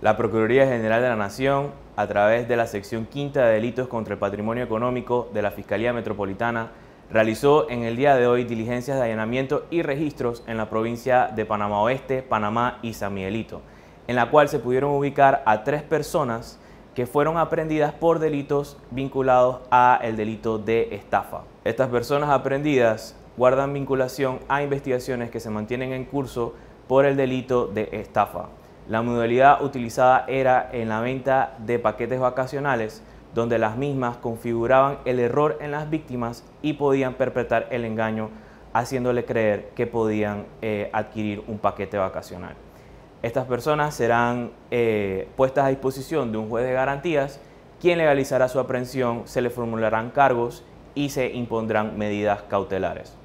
La Procuraduría General de la Nación, a través de la sección quinta de delitos contra el patrimonio económico de la Fiscalía Metropolitana, realizó en el día de hoy diligencias de allanamiento y registros en la provincia de Panamá Oeste, Panamá y San Miguelito, en la cual se pudieron ubicar a tres personas que fueron aprendidas por delitos vinculados a el delito de estafa. Estas personas aprendidas guardan vinculación a investigaciones que se mantienen en curso por el delito de estafa. La modalidad utilizada era en la venta de paquetes vacacionales, donde las mismas configuraban el error en las víctimas y podían perpetrar el engaño, haciéndole creer que podían eh, adquirir un paquete vacacional. Estas personas serán eh, puestas a disposición de un juez de garantías, quien legalizará su aprehensión, se le formularán cargos y se impondrán medidas cautelares.